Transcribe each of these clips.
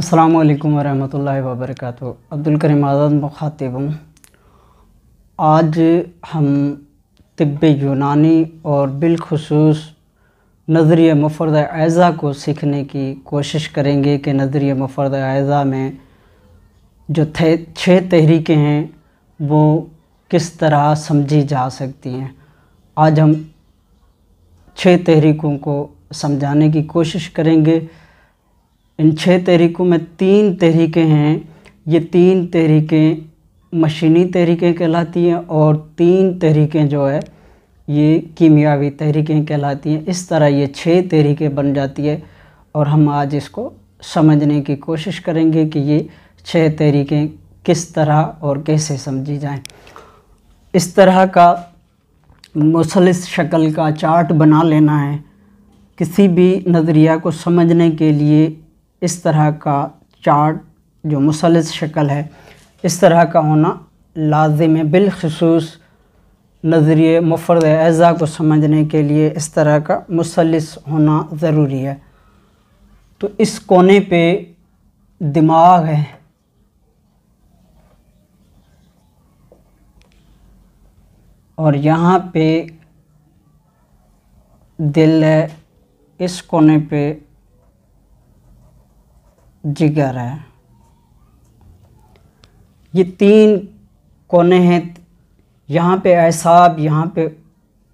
असलकम वालेकुम वरहमतुल्लाहि वबरकatuह अब्दुल करीम आज़ाद मुखातिब हूँ आज हम तिब यूनानी और बिलखसूस नज़रिया मफरद अज़ा को सीखने की कोशिश करेंगे कि नज़रिया मफरद अज़ा में जो थे छः तहरीकें हैं वो किस तरह समझी जा सकती हैं आज हम छः तहरीकों को समझाने की कोशिश करेंगे इन छः तहरीकों में तीन तहरीकें हैं ये तीन तहरीकें मशीनी तहरीकें कहलाती हैं और तीन तहरीकें जो है ये कीमियावी तहरीकें कहलाती हैं इस तरह ये छः तहरीकें बन जाती है और हम आज इसको समझने की कोशिश करेंगे कि ये छः तहरीकें किस तरह और कैसे समझी जाएं इस तरह का मुसलस शक्ल का चार्ट बना लेना है किसी भी नज़रिया को समझने के लिए इस तरह का चार्ट जो मुसलस शक्ल है इस तरह का होना लाजिम है बिलखसूस नज़रिए मुफरद अज़ा को समझने के लिए इस तरह का मुसलस होना ज़रूरी है तो इस कोने पे दिमाग है और यहाँ पे दिल है इस कोने पे जिगर है ये तीन कोने हैं यहाँ पे एसाब यहाँ पे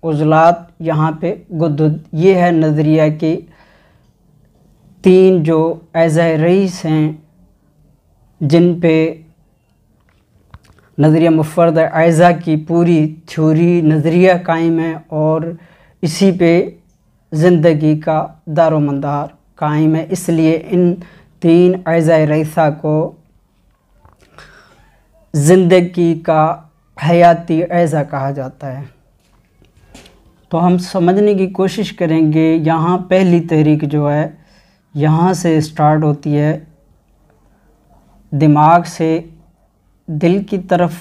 उजलात यहाँ पे गुदुद ये है नज़रिया के तीन जो एज़ रईस हैं जिन पे नज़रिया मुफरद ऐज़ा की पूरी थ्योरी नज़रिया कायम है और इसी पे ज़िंदगी का दारोमदार कायम है इसलिए इन तीन अज़ रईसा को ज़िंदगी का हयाती अज़ा कहा जाता है तो हम समझने की कोशिश करेंगे यहाँ पहली तहरीक जो है यहाँ से स्टार्ट होती है दिमाग से दिल की तरफ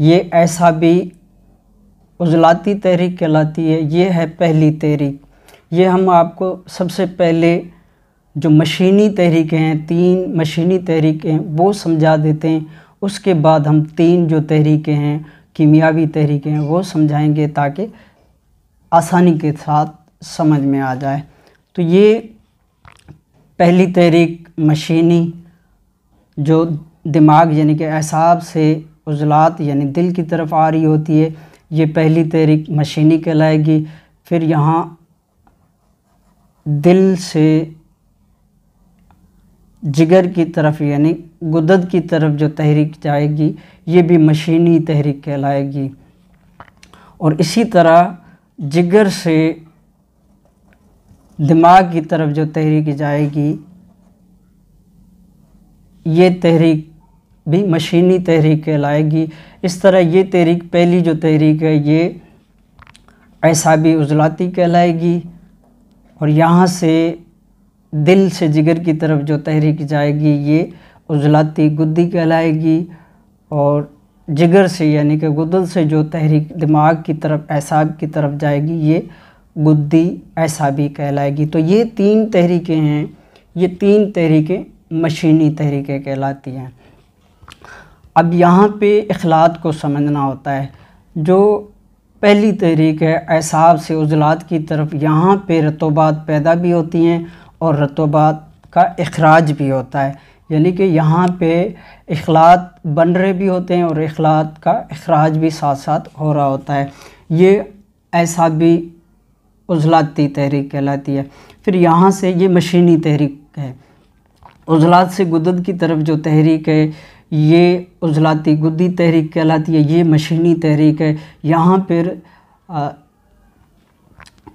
ये ऐसा भी उजलाती तहरीक कहलाती है ये है पहली तहरीक ये हम आपको सबसे पहले जो मशीनी तहरीकें हैं तीन मशीनी तहरीकें हैं वो समझा देते हैं उसके बाद हम तीन जो तहरीकें हैं कीमियावी तहरीकें हैं वो समझाएंगे ताकि आसानी के साथ समझ में आ जाए तो ये पहली तहरीक मशीनी जो दिमाग यानी कि एहसाब से उजलात यानी दिल की तरफ आ रही होती है ये पहली तहरीक मशीनी कहलाएगी फिर यहाँ दिल से जिगर की तरफ यानी गुदद की तरफ जो तहरीक जाएगी ये भी मशीनी तहरीक कहलाएगी और इसी तरह जिगर से दिमाग की तरफ जो तहरीक जाएगी ये तहरीक भी मशीनी तहरीक कहलाएगी इस तरह ये तहरीक पहली जो तहरीक है ये ऐसा भी उजलाती कहलाएगी और यहाँ से दिल से जिगर की तरफ जो तहरीक जाएगी ये उजलाती गुद्दी कहलाएगी और जिगर से यानी कि गुदल से जो तहरीक दिमाग की तरफ एसाब की तरफ जाएगी ये गुद्दी एसाबी कहलाएगी तो ये तीन तहरीकें हैं ये तीन तहरीकें मशीनी तहरीकें कहलाती हैं अब यहाँ पे अखलात को समझना होता है जो पहली तहरीक है एसाब से उजलात की तरफ यहाँ पे रतोबात पैदा भी होती हैं और रतोबात का अखराज भी होता है यानी कि यहाँ पे अखलात बन रहे भी होते हैं और अखलात का अखराज भी साथ साथ हो रहा होता है ये ऐसा भी उजलाती तहरीक कहलाती है फिर यहाँ से ये मशीनी तहरीक है उजलात से गुदद की तरफ जो तहरीक है ये उजलाती गुद्दी तहरीक कहलाती है ये मशीनी तहरीक है यहाँ पर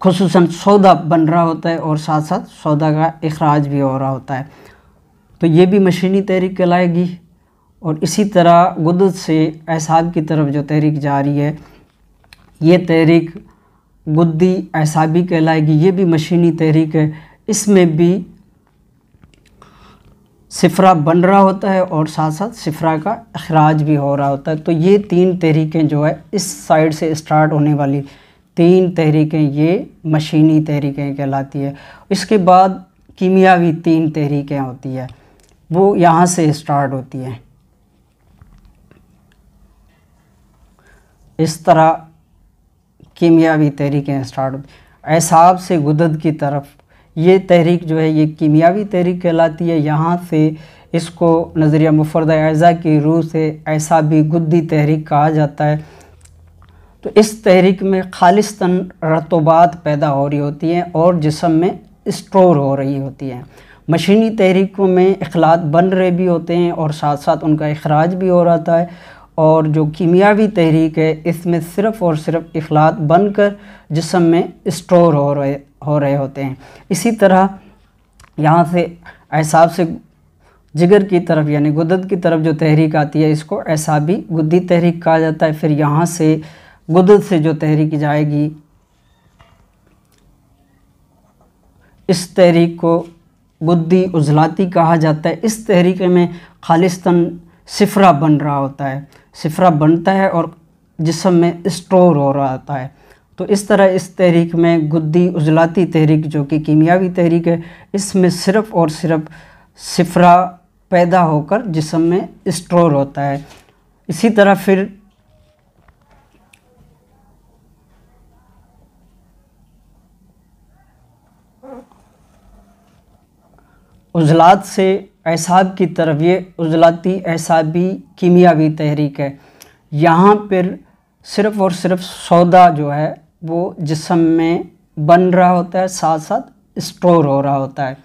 खसूस सौदा बन रहा होता है और साथ साथ सौदा का अखराज भी हो रहा होता है तो ये भी मशीनी तहरीक कहलाएगी और इसी तरह गुद से एसाब की तरफ जो तहरीक जा रही है ये तहरीक गुद्दी एसाबी कहलाएगी ये भी मशीनी तहरीक है इसमें भी सिफरा बन रहा होता है और साथ साथ सिफरा का अखराज भी हो रहा होता है तो ये तीन तहरीकें जो है इस साइड से स्टार्ट होने वाली तीन तहरीकें ये मशीनी तहरीकें कहलाती है इसके बाद कीमियावी तीन तहरीकें होती है वो यहाँ से स्टार्ट होती हैं इस तरह कीमियावी तहरीकें स्टार्ट होती एसाब से गुदद की तरफ ये तहरीक जो है ये कीमियावी तहरीक कहलाती है यहाँ से इसको नज़रिया मुफरद अज़ा की रूह से ऐसा भी गुद्दी तहरीक कहा जाता है तो इस तहरीक में ख़ालिस्तन रतबात रतोबात पैदा हो रही होती हैं और जिसम में स्टोर हो रही होती हैं मशीनी तहरीकों में अखलात बन रहे भी होते हैं और साथ साथ उनका अखराज भी हो रहा है और जो कीमियावी तहरीक है इसमें सिर्फ़ और सिर्फ इखलात बनकर जिसम में स्टोर हो रहे हो रहे होते हैं इसी तरह यहाँ से एसाब से जिगर की तरफ यानी गुदत की तरफ जो तहरीक आती है इसको एसाबी गुद्दी तहरीक कहा जाता है फिर यहाँ से गुदत से जो तहरीक जाएगी इस तहरीक को गुद्दी उजलाती कहा जाता है इस तहरीक में खालिस्तन सिफरा बन रहा होता है सिफरा बनता है और जिसम में स्टोर हो रहा होता है तो इस तरह इस तहरीक में गुद्दी उजलाती तहरीक जो कि कीमियावी तहरीक है इसमें सिर्फ और सिर्फ सिफरा पैदा होकर जिसम में स्टोर होता है इसी तरह फिर उजलात से एसाब की तरफ ये उजलाती एसाबी कीमियावी तहरीक है यहाँ पर सिर्फ़ और सिर्फ सौदा जो है वो जिसम में बन रहा होता है साथ साथ स्टोर हो रहा होता है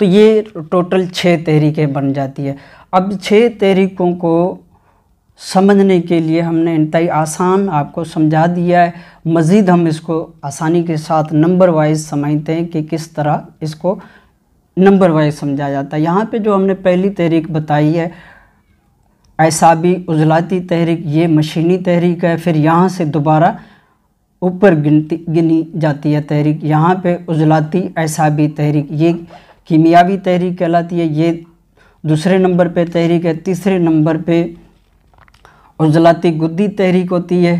तो ये टोटल छः तहरीकें बन जाती है अब छः तहरीकों को समझने के लिए हमने इंतई आसान आपको समझा दिया है मज़ीद हम इसको आसानी के साथ नंबर वाइज समझते हैं कि किस तरह इसको नंबर वाइज समझा जाता है यहाँ पे जो हमने पहली तहरीक बताई है ऐसा भी उजलाती तहरीक ये मशीनी तहरीक है फिर यहाँ से दोबारा ऊपर गिनती गिनी जाती है तहरीक यहाँ पे उजलाती ऐसा भी तहरीक ये कीमियावी तहरीक कहलाती है ये दूसरे नंबर पे तहरीक है तीसरे नंबर पे उजलाती गुद्दी तहरीक होती है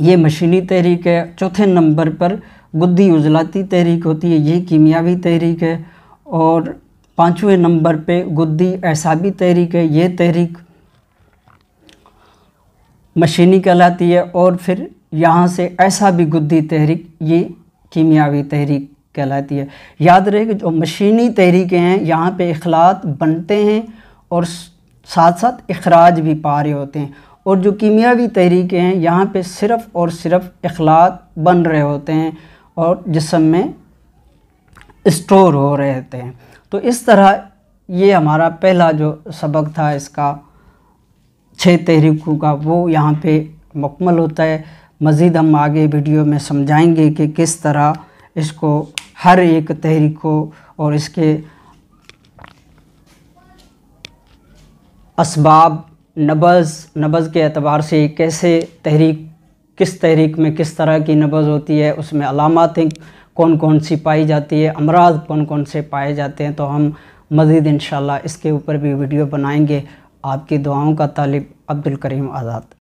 ये मशीनी तहरीक है चौथे नंबर पर गुद्दी उजलाती तहरीक होती है ये कीमियावी तहरीक है और पाँचवें नंबर पे गुद्दी एसाबी तहरीक है ये तहरीक मशीनी कहलाती है और फिर यहाँ से ऐसा भी गुद्दी तहरीक ये कीमियावी तहरीक कहलाती है याद रहे कि जो मशीनी तहरीकें हैं यहाँ पे अखलात बनते हैं और साथ साथ अखराज भी पा रहे होते हैं और जो कीमियावी तहरीकें हैं यहाँ पे सिर्फ़ और सिर्फ अखलात बन रहे होते हैं और जिसम में स्टोर हो रहे होते हैं तो इस तरह ये हमारा पहला जो सबक था इसका छः तहरीकों का वो यहाँ पे मुकमल होता है मज़ीद हम आगे वीडियो में समझाएंगे कि किस तरह इसको हर एक तहरीक को और इसके इसबाब नबज़ नबज़ के अतबार से कैसे तहरीक किस तहरीक में किस तरह की नबज़ होती है उसमें अलामतें कौन कौन सी पाई जाती है अमराज कौन कौन से पाए जाते हैं तो हम मज़ीद इन इसके ऊपर भी वीडियो बनाएंगे आपकी दुआओं का तालब अब्दुल करीम आज़ाद